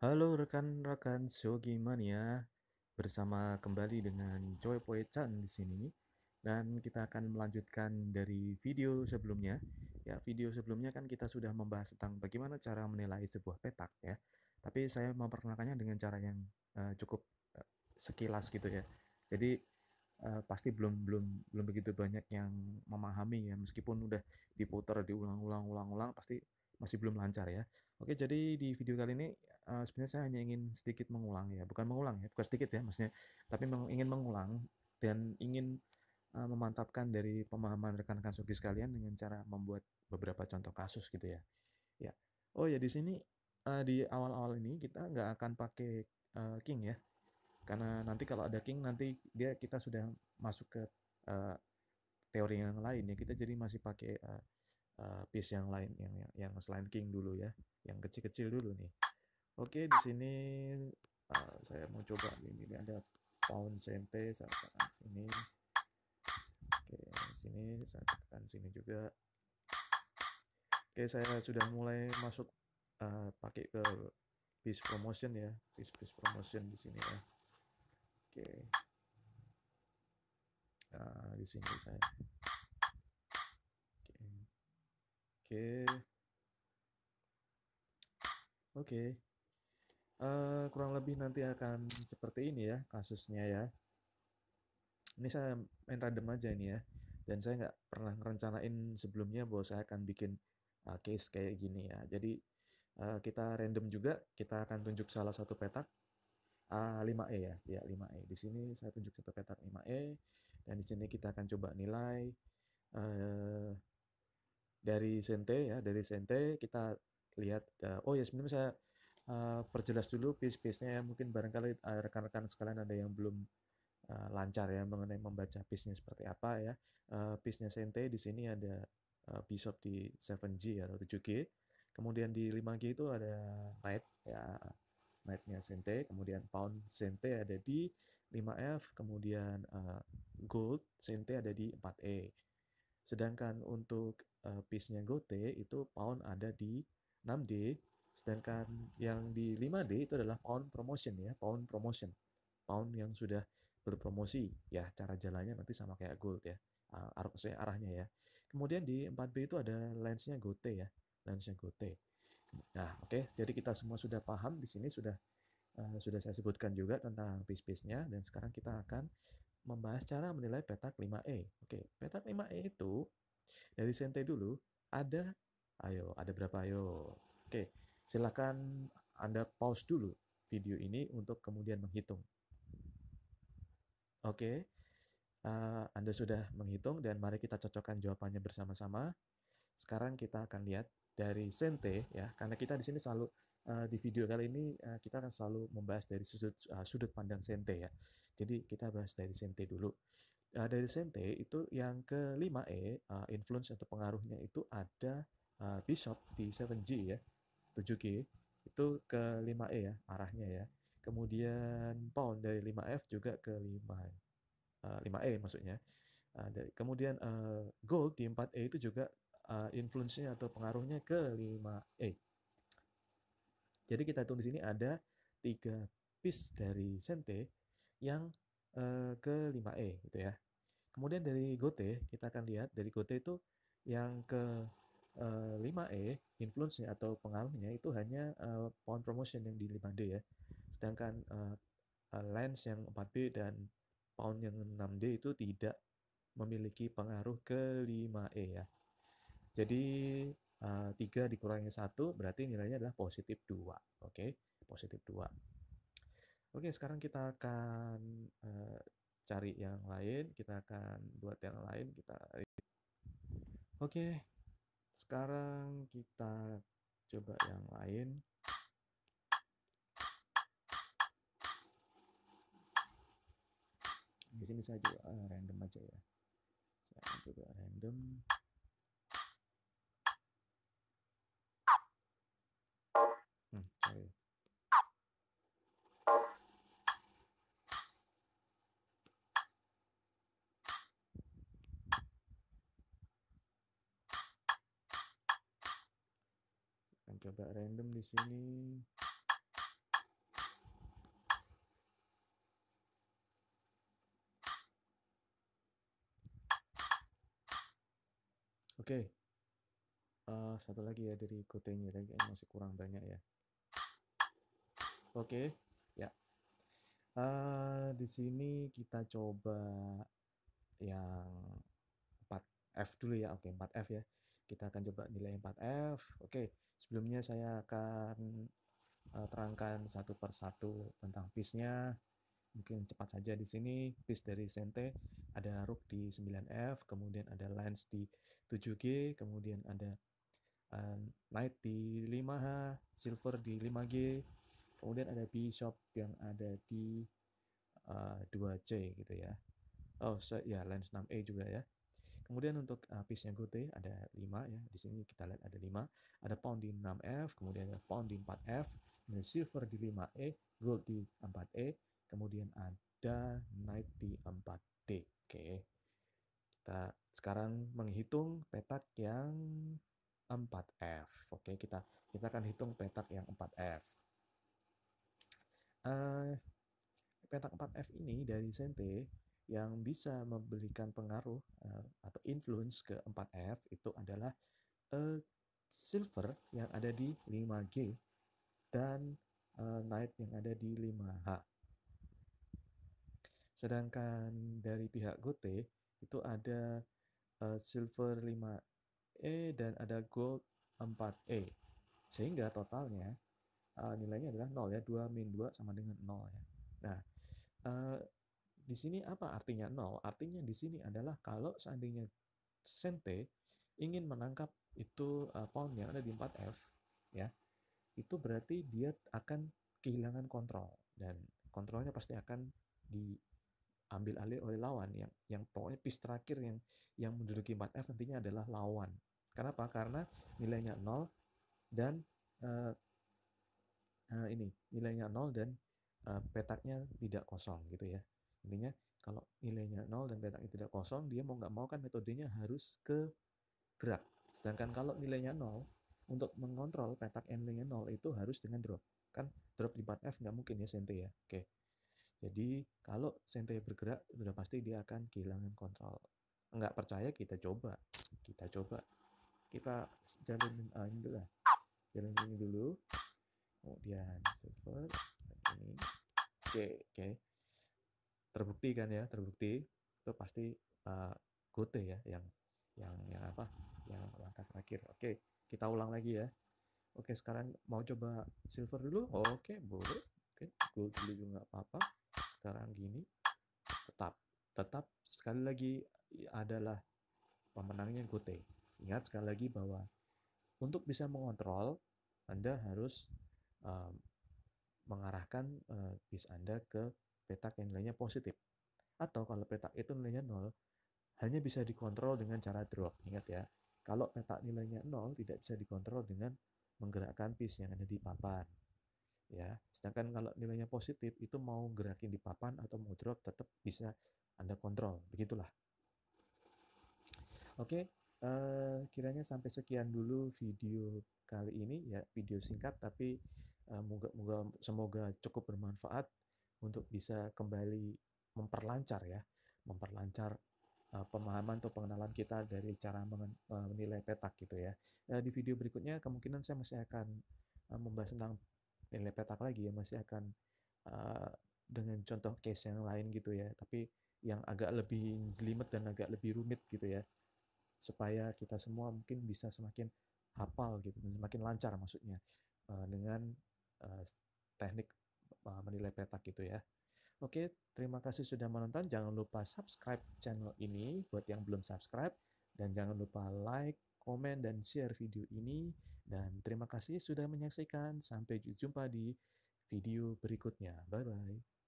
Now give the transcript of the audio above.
Halo rekan-rekan Shogi Mania, bersama kembali dengan joy Poe Chan di sini dan kita akan melanjutkan dari video sebelumnya. Ya, video sebelumnya kan kita sudah membahas tentang bagaimana cara menilai sebuah petak ya. Tapi saya memperkenalkannya dengan cara yang uh, cukup eh, sekilas gitu ya. Jadi uh, pasti belum belum belum begitu banyak yang memahami ya meskipun udah diputar diulang-ulang-ulang-ulang pasti masih belum lancar ya. Oke, jadi di video kali ini uh, sebenarnya saya hanya ingin sedikit mengulang ya, bukan mengulang ya, bukan sedikit ya maksudnya, tapi ingin mengulang dan ingin uh, memantapkan dari pemahaman rekan-rekan sugi sekalian dengan cara membuat beberapa contoh kasus gitu ya. Ya. Oh ya di sini uh, di awal-awal ini kita nggak akan pakai uh, king ya. Karena nanti kalau ada king nanti dia kita sudah masuk ke uh, teori yang lain ya. Kita jadi masih pakai uh, uh, piece yang lain yang, yang selain king dulu ya. Yang kecil-kecil dulu nih. Oke, di sini uh, saya mau coba ini, ini ada pound sente saya tekan sini. Oke, sini saya tekan sini juga. Oke, saya sudah mulai masuk uh, pakai ke base promotion ya, base base promotion di sini ya. Oke. Nah, di sini saya. Oke. Oke. Oke. Eh, kurang lebih nanti akan seperti ini ya kasusnya ya. Ini saya main random aja ini ya. Dan saya nggak pernah ngerencanain sebelumnya bahwa saya akan bikin uh, case kayak gini ya. Jadi uh, kita random juga, kita akan tunjuk salah satu petak uh, 5E ya. Ya 5E. Di sini saya tunjuk satu petak 5E dan di sini kita akan coba nilai uh, dari sente ya, dari sente kita lihat uh, oh ya sebenarnya saya Eh, perjelas dulu piece-piece-nya ya. Mungkin barangkali eh, rekan-rekan sekalian ada yang belum uh, lancar ya mengenai membaca piece-nya seperti apa ya. Uh, piece-nya Sente di sini ada uh, bishop di 7G atau 7G. Kemudian di 5G itu ada knight ya knightnya Sente, kemudian pound Sente ada di 5F, kemudian uh, gold Sente ada di 4E. Sedangkan untuk uh, piece-nya Gote itu pound ada di 6D, Sedangkan yang di 5D itu adalah pound promotion ya, pound promotion. Pound yang sudah berpromosi ya, cara jalannya nanti sama kayak gold ya. Arah arahnya ya. Kemudian di 4B itu ada lensnya Gote ya, lensnya Gote. Nah, oke, okay. jadi kita semua sudah paham di sini sudah uh, sudah saya sebutkan juga tentang piece-piece-nya dan sekarang kita akan membahas cara menilai petak 5E. Oke, okay. petak 5E itu dari sente dulu ada ayo, ada berapa ayo. Oke. Okay silakan Anda pause dulu video ini untuk kemudian menghitung. Oke, okay. uh, eh, Anda sudah menghitung dan mari kita cocokkan jawabannya bersama-sama. Sekarang kita akan lihat dari sente ya, karena kita di sini selalu uh, di video kali ini uh, kita akan selalu membahas dari sudut uh, sudut pandang sente ya. Jadi kita bahas dari sente dulu. Uh, dari sente itu yang kelima e uh, influence atau pengaruhnya itu ada uh, bishop di 7G ya. 7G itu ke 5E ya arahnya ya. Kemudian pound dari 5F juga ke 5 uh, 5E maksudnya. Uh, dari, kemudian uh, gold di 4E itu juga uh, influence-nya atau pengaruhnya ke 5E. Jadi kita hitung di sini ada tiga piece dari Sente yang uh, ke 5E gitu ya. Kemudian dari Gote kita akan lihat dari Gote itu yang ke uh, eh, 5E influence-nya atau pengaruhnya itu hanya uh, eh, pound promotion yang di 5D ya. Sedangkan uh, eh, uh, lens yang 4B dan pound yang 6D itu tidak memiliki pengaruh ke 5E ya. Jadi uh, 3 dikurangi 1 berarti nilainya adalah positif 2. Oke, okay? positif 2. Oke, okay, sekarang kita akan uh, cari yang lain, kita akan buat yang lain, kita Oke, okay, sekarang kita coba yang lain di sini saya juga eh, random aja ya saya coba random coba random di sini oke okay. uh, eh, satu lagi ya dari kotenya tadi masih kurang banyak ya oke okay. ya yeah. uh, di sini kita coba yang 4F dulu ya oke okay, 4F ya kita akan coba nilai 4F. Oke, sebelumnya saya akan uh, terangkan satu per satu tentang piece nya Mungkin cepat saja di sini, piece dari Sente ada rook di 9F, kemudian ada Lens di 7G, kemudian ada um, knight di 5H, Silver di 5G, kemudian ada Bishop yang ada di uh, eh, 2C gitu ya. Oh, so, ya lens 6E juga ya. Kemudian untuk uh, ah, piece yang gote ada 5 ya. Di sini kita lihat ada 5. Ada pound di 6F, kemudian ada pound di 4F, dan silver di 5E, gold di 4E, kemudian ada knight di 4D. Oke. Kita sekarang menghitung petak yang 4F. Oke, kita kita akan hitung petak yang 4F. Uh, eh, petak 4F ini dari Sente yang bisa memberikan pengaruh eh, atau influence ke 4F itu adalah eh, silver yang ada di 5G dan uh, eh, night yang ada di 5H. Sedangkan dari pihak Gote itu ada silver 5E dan ada gold 4E. Sehingga totalnya nilainya adalah 0 ya, 2 min 2 sama dengan 0 ya. Nah, di sini apa artinya nol? Artinya di sini adalah kalau seandainya Sente ingin menangkap itu uh, pound yang ada di 4F, ya, itu berarti dia akan kehilangan kontrol dan kontrolnya pasti akan diambil alih oleh lawan yang yang pokoknya pis terakhir yang yang menduduki 4F nantinya adalah lawan. Kenapa? Karena nilainya nol dan uh, uh, ini nilainya nol dan uh, petaknya tidak kosong gitu ya. Intinya kalau nilainya nol dan petak itu tidak kosong, dia mau nggak mau kan metodenya harus ke gerak. Sedangkan kalau nilainya nol, untuk mengontrol petak n nilainya nol itu harus dengan drop. Kan drop di part F nggak mungkin ya sente ya. Oke. Jadi kalau sente bergerak, sudah pasti dia akan kehilangan kontrol. Nggak percaya kita coba. Kita coba. Kita jalanin uh, ini dulu lah. Jalanin ini dulu. Kemudian server Oke, oke terbukti kan ya terbukti itu pasti uh, gote ya yang yang yang apa yang langkah terakhir oke kita ulang lagi ya oke sekarang mau coba silver dulu oke boleh oke gold dulu juga nggak apa-apa sekarang gini tetap tetap sekali lagi adalah pemenangnya gote ingat sekali lagi bahwa untuk bisa mengontrol anda harus um, mengarahkan uh, bis anda ke petak yang nilainya positif. Atau kalau petak itu nilainya 0, hanya bisa dikontrol dengan cara drop. Ingat ya, kalau petak nilainya 0 tidak bisa dikontrol dengan menggerakkan piece yang ada di papan. Ya, sedangkan kalau nilainya positif itu mau gerakin di papan atau mau drop tetap bisa Anda kontrol. Begitulah. Oke, eh, kiranya sampai sekian dulu video kali ini ya, video singkat tapi eh, semoga cukup bermanfaat untuk bisa kembali memperlancar ya, memperlancar uh, pemahaman atau pengenalan kita dari cara men eh, menilai petak gitu ya. Uh, di video berikutnya kemungkinan saya masih akan uh, membahas tentang nilai petak lagi ya, masih akan uh, dengan contoh case yang lain gitu ya, tapi yang agak lebih jelimet dan agak lebih rumit gitu ya. Supaya kita semua mungkin bisa semakin hafal gitu semakin lancar maksudnya uh, dengan uh, teknik menilai petak gitu ya. Oke, terima kasih sudah menonton. Jangan lupa subscribe channel ini buat yang belum subscribe. Dan jangan lupa like, komen, dan share video ini. Dan terima kasih sudah menyaksikan. Sampai jumpa di video berikutnya. Bye-bye.